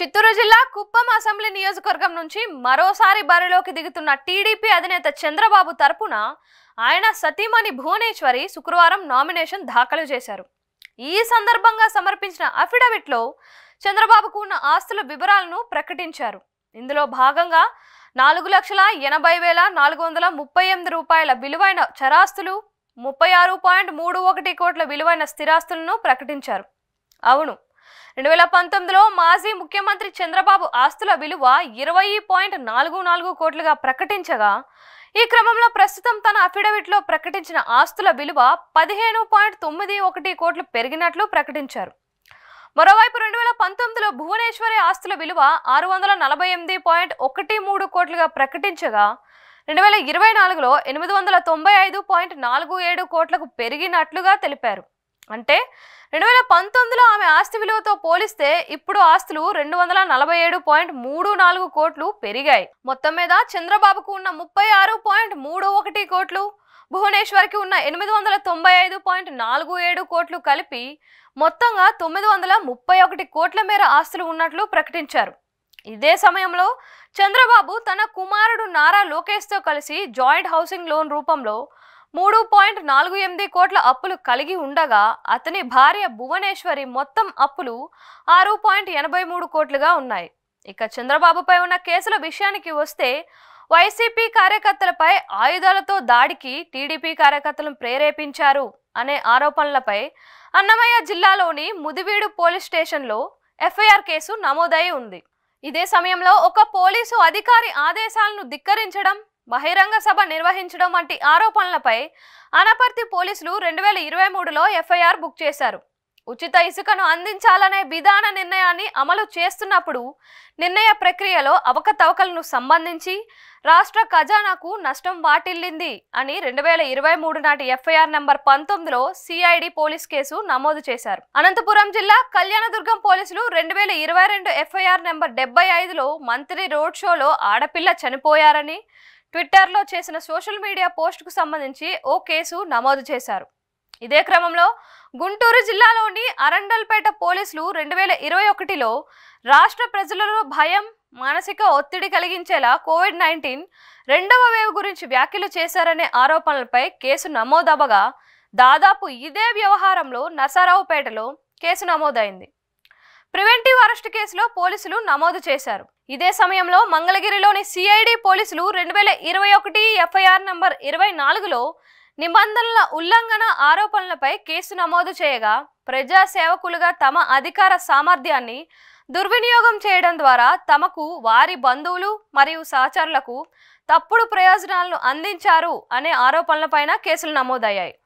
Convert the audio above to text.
చిత్తూరు జిల్లా కుప్పం అసెంబ్లీ నియోజకవర్గం నుంచి మరోసారి బరిలోకి దిగుతున్న టీడీపీ అధినేత చంద్రబాబు తరపున ఆయన సతీమణి భువనేశ్వరి శుక్రవారం నామినేషన్ దాఖలు చేశారు ఈ సందర్భంగా సమర్పించిన అఫిడవిట్లో చంద్రబాబుకు ఉన్న ఆస్తుల వివరాలను ప్రకటించారు ఇందులో భాగంగా నాలుగు లక్షల ఎనభై వేల నాలుగు వందల ముప్పై ఎనిమిది రూపాయల విలువైన చరాస్తులు ముప్పై ఆరు పాయింట్ మూడు ఒకటి కోట్ల విలువైన స్థిరాస్తులను ప్రకటించారు అవును రెండు వేల పంతొమ్మిదిలో మాజీ ముఖ్యమంత్రి చంద్రబాబు ఆస్తుల విలువ ఇరవై పాయింట్ నాలుగు నాలుగు కోట్లుగా ప్రకటించగా ఈ క్రమంలో ప్రస్తుతం తన అఫిడవిట్లో ప్రకటించిన ఆస్తుల విలువ పదిహేను పాయింట్ తొమ్మిది ఒకటి కోట్లు పెరిగినట్లు ప్రకటించారు మరోవైపు రెండు వేల పంతొమ్మిదిలో భువనేశ్వరి ఆస్తుల విలువ ఆరు వందల నలభై ఎనిమిది పాయింట్ ఒకటి మూడు కోట్లుగా ప్రకటించగా రెండు వేల ఇరవై నాలుగులో ఎనిమిది వందల తొంభై ఐదు పాయింట్ నాలుగు ఏడు కోట్లకు పెరిగినట్లుగా తెలిపారు అంటే రెండు వేల పంతొమ్మిదిలో ఆమె ఆస్తి విలువతో పోలిస్తే ఇప్పుడు ఆస్తులు రెండు వందల నలభై ఏడు పాయింట్ మూడు నాలుగు కోట్లు పెరిగాయి మొత్తం మీద చంద్రబాబుకు ఉన్న ముప్పై ఆరు పాయింట్ మూడు ఒకటి కోట్లు భువనేశ్వర్కి ఉన్న ఎనిమిది వందల తొంభై ఐదు పాయింట్ నాలుగు ఏడు కోట్లు కలిపి మొత్తంగా తొమ్మిది వందల ముప్పై ఒకటి కోట్ల మేర ఆస్తులు ఉన్నట్లు ప్రకటించారు ఇదే సమయంలో చంద్రబాబు తన కుమారుడు నారా లోకేష్తో కలిసి జాయింట్ హౌసింగ్ లోన్ రూపంలో మూడు పాయింట్ నాలుగు ఎనిమిది కోట్ల అప్పులు కలిగి ఉండగా అతని భార్య భువనేశ్వరి మొత్తం అప్పులు ఆరు పాయింట్ ఎనభై మూడు కోట్లుగా ఉన్నాయి ఇక చంద్రబాబుపై ఉన్న కేసుల విషయానికి వస్తే వైసీపీ కార్యకర్తలపై ఆయుధాలతో దాడికి టీడీపీ కార్యకర్తలను ప్రేరేపించారు అనే ఆరోపణలపై అన్నమయ్య జిల్లాలోని ముదివీడు పోలీస్ స్టేషన్లో ఎఫ్ఐఆర్ కేసు నమోదై ఉంది ఇదే సమయంలో ఒక పోలీసు అధికారి ఆదేశాలను ధిక్కరించడం బహిరంగ సభ నిర్వహించడం వంటి ఆరోపణలపై అనపర్తి పోలీసులు రెండు వేల ఇరవై మూడులో ఎఫ్ఐఆర్ బుక్ చేశారు ఉచిత ఇసుకను అందించాలనే విధాన నిర్ణయాన్ని అమలు చేస్తున్నప్పుడు నిర్ణయ ప్రక్రియలో అవకతవకలను సంబంధించి రాష్ట్ర ఖజానాకు నష్టం వాటిల్లింది అని రెండు వేల ఇరవై మూడు నాటి ఎఫ్ఐఆర్ నంబర్ పంతొమ్మిదిలో సిఐడి పోలీస్ కేసు నమోదు చేశారు అనంతపురం జిల్లా కళ్యాణదుర్గం పోలీసులు రెండు వేల ఇరవై రెండు ఎఫ్ఐఆర్ నెంబర్ డెబ్బై ఐదులో మంత్రి రోడ్ షోలో ఆడపిల్ల చనిపోయారని ట్విట్టర్లో చేసిన సోషల్ మీడియా పోస్టుకు సంబంధించి ఓ కేసు నమోదు చేశారు ఇదే క్రమంలో గుంటూరు జిల్లాలోని అరండల్పేట పోలీసులు రెండు వేల ఇరవై ఒకటిలో రాష్ట్ర ప్రజలలో భయం మానసిక ఒత్తిడి కలిగించేలా కోవిడ్ నైన్టీన్ రెండవ వేవ్ గురించి వ్యాఖ్యలు చేశారనే ఆరోపణలపై కేసు నమోదవగా దాదాపు ఇదే వ్యవహారంలో నరసరావుపేటలో కేసు నమోదైంది ప్రివెంటివ్ అరెస్ట్ కేసులో పోలీసులు నమోదు చేశారు ఇదే సమయంలో మంగళగిరిలోని సిఐడి పోలీసులు రెండు వేల ఇరవై ఒకటి ఎఫ్ఐఆర్ నంబర్ ఇరవై నాలుగులో నిబంధనల ఉల్లంఘన ఆరోపణలపై కేసు నమోదు చేయగా ప్రజా సేవకులుగా తమ అధికార సామర్థ్యాన్ని దుర్వినియోగం చేయడం ద్వారా తమకు వారి బంధువులు మరియు సహచరులకు తప్పుడు ప్రయోజనాలను అందించారు అనే ఆరోపణలపైన కేసులు నమోదయ్యాయి